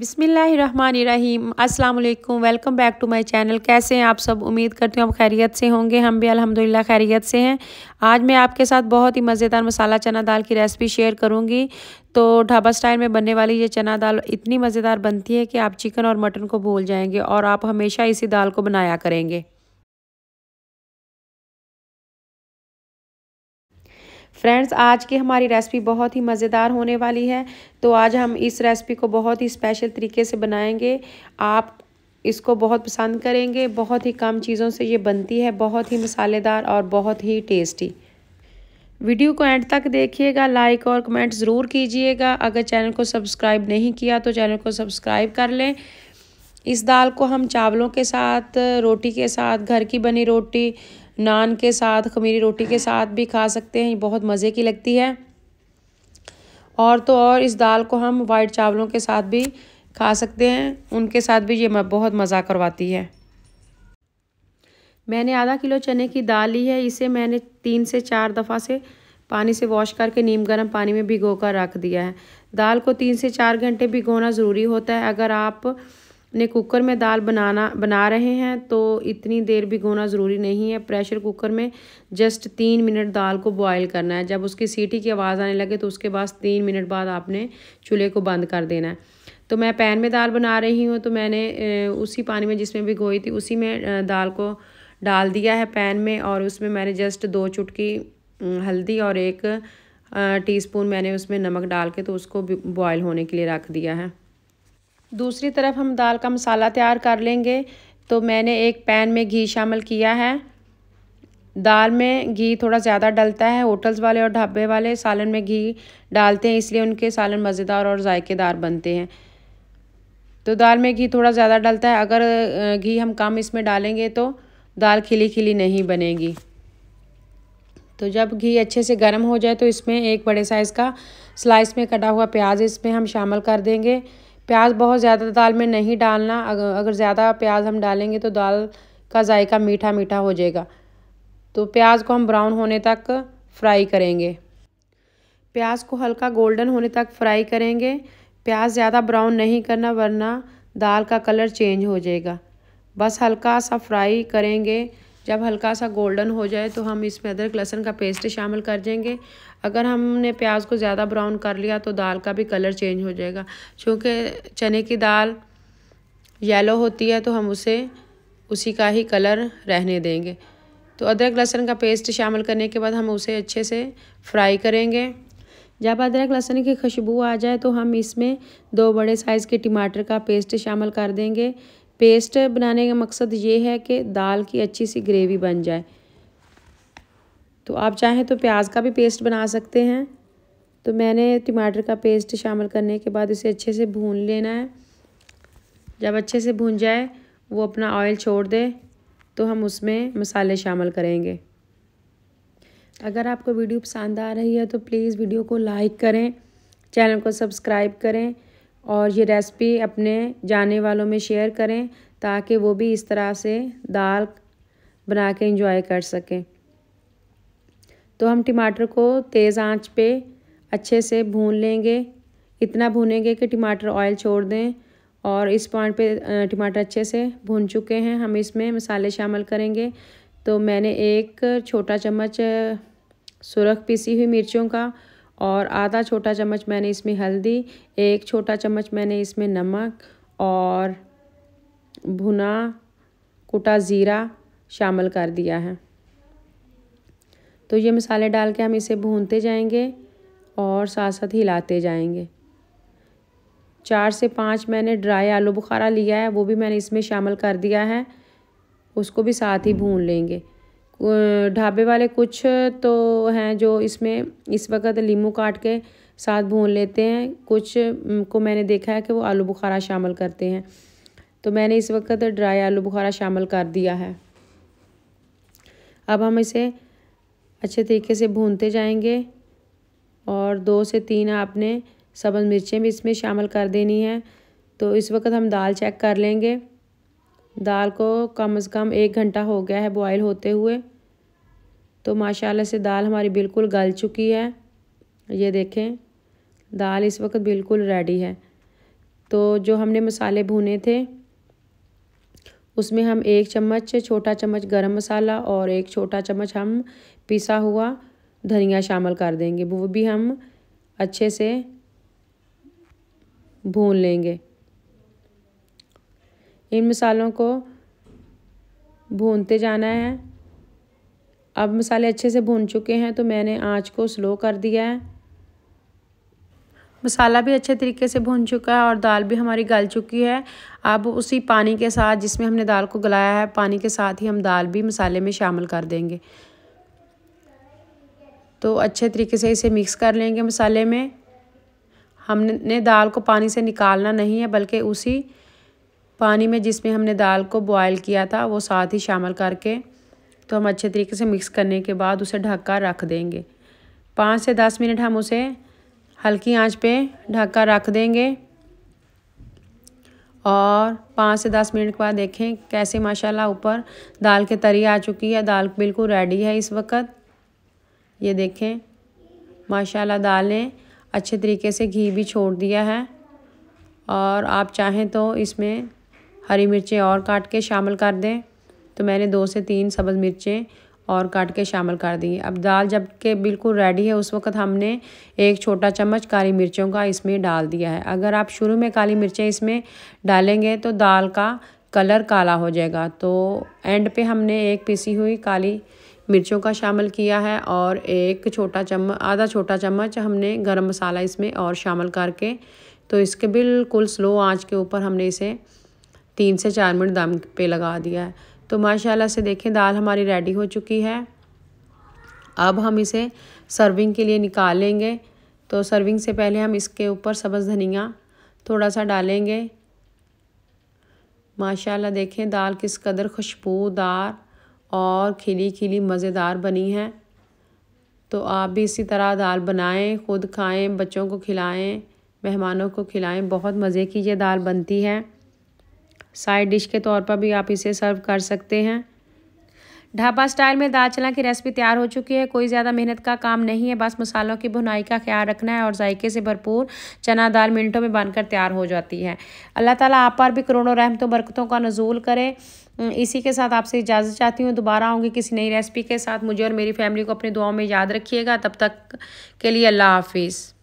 अस्सलाम वालेकुम welcome back to my channel कैसे हैं आप सब उम्मीद करती हूँ आप खैरियत से होंगे हम भी अल्हम्दुलिल्लाह खैरियत से हैं आज मैं आपके साथ बहुत ही मज़ेदार मसाला चना दाल की रेसिपी शेयर करूँगी तो ढाबा स्टाइल में बनने वाली ये चना दाल इतनी मज़ेदार बनती है कि आप चिकन और मटन को भूल जाएंगे और आप हमेशा इसी दाल को बनाया करेंगे फ्रेंड्स आज की हमारी रेसिपी बहुत ही मज़ेदार होने वाली है तो आज हम इस रेसिपी को बहुत ही स्पेशल तरीके से बनाएंगे आप इसको बहुत पसंद करेंगे बहुत ही कम चीज़ों से ये बनती है बहुत ही मसालेदार और बहुत ही टेस्टी वीडियो को एंड तक देखिएगा लाइक और कमेंट ज़रूर कीजिएगा अगर चैनल को सब्सक्राइब नहीं किया तो चैनल को सब्सक्राइब कर लें इस दाल को हम चावलों के साथ रोटी के साथ घर की बनी रोटी नान के साथ खमीरी रोटी के साथ भी खा सकते हैं ये बहुत मज़े की लगती है और तो और इस दाल को हम वाइट चावलों के साथ भी खा सकते हैं उनके साथ भी ये बहुत मज़ा करवाती है मैंने आधा किलो चने की दाल ली है इसे मैंने तीन से चार दफ़ा से पानी से वॉश करके नीम गर्म पानी में भिगो कर रख दिया है दाल को तीन से चार घंटे भिगोना ज़रूरी होता है अगर आप अपने कुकर में दाल बनाना बना रहे हैं तो इतनी देर भिगोना ज़रूरी नहीं है प्रेशर कुकर में जस्ट तीन मिनट दाल को बॉयल करना है जब उसकी सीटी की आवाज़ आने लगे तो उसके बाद तीन मिनट बाद आपने चूल्हे को बंद कर देना है तो मैं पैन में दाल बना रही हूँ तो मैंने उसी पानी में जिसमें भिगोई थी उसी में दाल को डाल दिया है पैन में और उसमें मैंने जस्ट दो चुटकी हल्दी और एक टीस्पून मैंने उसमें नमक डाल के तो उसको बॉयल होने के लिए रख दिया है दूसरी तरफ हम दाल का मसाला तैयार कर लेंगे तो मैंने एक पैन में घी शामिल किया है दाल में घी थोड़ा ज़्यादा डलता है होटल्स वाले और ढाबे वाले सालन में घी डालते हैं इसलिए उनके सालन मज़ेदार और ज़ायकेदार बनते हैं तो दाल में घी थोड़ा ज़्यादा डलता है अगर घी हम कम इसमें डालेंगे तो दाल खिली खिली नहीं बनेगी तो जब घी अच्छे से गर्म हो जाए तो इसमें एक बड़े साइज़ का स्लाइस में कटा हुआ प्याज इसमें हम शामिल कर देंगे प्याज बहुत ज़्यादा दाल में नहीं डालना अगर ज़्यादा प्याज हम डालेंगे तो दाल का जायका मीठा मीठा हो जाएगा तो प्याज को हम ब्राउन होने तक फ्राई करेंगे प्याज को हल्का गोल्डन होने तक फ्राई करेंगे प्याज ज़्यादा ब्राउन नहीं करना वरना दाल का कलर चेंज हो जाएगा बस हल्का सा फ्राई करेंगे जब हल्का सा गोल्डन हो जाए तो हम इसमें अदरक लहसन का पेस्ट शामिल कर देंगे अगर हमने प्याज को ज़्यादा ब्राउन कर लिया तो दाल का भी कलर चेंज हो जाएगा क्योंकि चने की दाल येलो होती है तो हम उसे उसी का ही कलर रहने देंगे तो अदरक लहसुन का पेस्ट शामिल करने के बाद हम उसे अच्छे से फ्राई करेंगे जब अदरक लहसुन की खुशबू आ जाए तो हम इसमें दो बड़े साइज़ के टमाटर का पेस्ट शामिल कर देंगे पेस्ट बनाने का मकसद ये है कि दाल की अच्छी सी ग्रेवी बन जाए तो आप चाहें तो प्याज का भी पेस्ट बना सकते हैं तो मैंने टमाटर का पेस्ट शामिल करने के बाद इसे अच्छे से भून लेना है जब अच्छे से भून जाए वो अपना ऑयल छोड़ दे तो हम उसमें मसाले शामिल करेंगे अगर आपको वीडियो पसंद आ रही है तो प्लीज़ वीडियो को लाइक करें चैनल को सब्सक्राइब करें और ये रेसिपी अपने जाने वालों में शेयर करें ताकि वो भी इस तरह से दाल बना के इंजॉय कर सकें तो हम टमाटर को तेज़ आंच पे अच्छे से भून लेंगे इतना भूनेंगे कि टमाटर ऑयल छोड़ दें और इस पॉइंट पे टमाटर अच्छे से भून चुके हैं हम इसमें मसाले शामिल करेंगे तो मैंने एक छोटा चम्मच सुरख पीसी हुई मिर्चों का और आधा छोटा चम्मच मैंने इसमें हल्दी एक छोटा चम्मच मैंने इसमें नमक और भुना कुटा ज़ीरा शामिल कर दिया है तो ये मसाले डाल के हम इसे भूनते जाएंगे और साथ साथ हिलाते जाएंगे चार से पाँच मैंने ड्राई आलू बुखारा लिया है वो भी मैंने इसमें शामिल कर दिया है उसको भी साथ ही भून लेंगे ढाबे वाले कुछ तो हैं जो इसमें इस वक्त लीमू काट के साथ भून लेते हैं कुछ को मैंने देखा है कि वो आलू बुखारा शामिल करते हैं तो मैंने इस वक्त ड्राई आलू बुखारा शामिल कर दिया है अब हम इसे अच्छे तरीके से भूनते जाएंगे और दो से तीन आपने सब्ज़ मिर्चें भी इसमें शामिल कर देनी है तो इस वक्त हम दाल चेक कर लेंगे दाल को कम से कम एक घंटा हो गया है बॉयल होते हुए तो माशाल्लाह से दाल हमारी बिल्कुल गल चुकी है ये देखें दाल इस वक्त बिल्कुल रेडी है तो जो हमने मसाले भुने थे उसमें हम एक चम्मच छोटा चम्मच गरम मसाला और एक छोटा चम्मच हम पिसा हुआ धनिया शामिल कर देंगे वो भी हम अच्छे से भून लेंगे इन मसालों को भूनते जाना है अब मसाले अच्छे से भून चुके हैं तो मैंने आंच को स्लो कर दिया है मसाला भी अच्छे तरीके से भून चुका है और दाल भी हमारी गल चुकी है अब उसी पानी के साथ जिसमें हमने दाल को गलाया है पानी के साथ ही हम दाल भी मसाले में शामिल कर देंगे तो अच्छे तरीके से इसे मिक्स कर लेंगे मसाले में हमने दाल को पानी से निकालना नहीं है बल्कि उसी पानी में जिसमें हमने दाल को बॉयल किया था वो साथ ही शामिल करके तो हम अच्छे तरीके से मिक्स करने के बाद उसे ढककर रख देंगे पाँच से दस मिनट हम उसे हल्की आंच पे ढककर रख देंगे और पाँच से दस मिनट के बाद देखें कैसे माशाल्लाह ऊपर दाल के तरी आ चुकी है दाल बिल्कुल रेडी है इस वक्त ये देखें माशाल्लाह दाल ने अच्छे तरीके से घी भी छोड़ दिया है और आप चाहें तो इसमें हरी मिर्चें और काट के शामिल कर दें तो मैंने दो से तीन सब्ज़ मिर्चें और काट के शामिल कर दी अब दाल जब के बिल्कुल रेडी है उस वक्त हमने एक छोटा चम्मच काली मिर्चों का इसमें डाल दिया है अगर आप शुरू में काली मिर्चें इसमें डालेंगे तो दाल का कलर काला हो जाएगा तो एंड पे हमने एक पीसी हुई काली मिर्चों का शामिल किया है और एक छोटा चम्मच आधा छोटा चम्मच हमने गर्म मसाला इसमें और शामिल करके तो इसके बिल्कुल स्लो आँच के ऊपर हमने इसे तीन से चार मिनट दम पे लगा दिया है तो माशाल्लाह से देखें दाल हमारी रेडी हो चुकी है अब हम इसे सर्विंग के लिए निकालेंगे तो सर्विंग से पहले हम इसके ऊपर सब्ज़ धनिया थोड़ा सा डालेंगे माशाल्लाह देखें दाल किस कदर खुशबूदार और खिली खिली मज़ेदार बनी है तो आप भी इसी तरह दाल बनाएं खुद खाएं बच्चों को खिलाएं मेहमानों को खिलाएं बहुत मज़े की ये दाल बनती है साइड डिश के तौर पर भी आप इसे सर्व कर सकते हैं ढाबा स्टाइल में दाल चना की रेसिपी तैयार हो चुकी है कोई ज़्यादा मेहनत का काम नहीं है बस मसालों की भुनाई का ख्याल रखना है और जायके से भरपूर चना दाल मिनटों में बनकर तैयार हो जाती है अल्लाह ताला आप पर भी करोड़ों रहमतों बरकतों का नजूल करे इसी के साथ आपसे इजाज़त चाहती हूँ दोबारा आऊँगी किसी नई रेसिपी के साथ मुझे और मेरी फैमिली को अपनी दुआओं में याद रखिएगा तब तक के लिए अल्लाह हाफिज़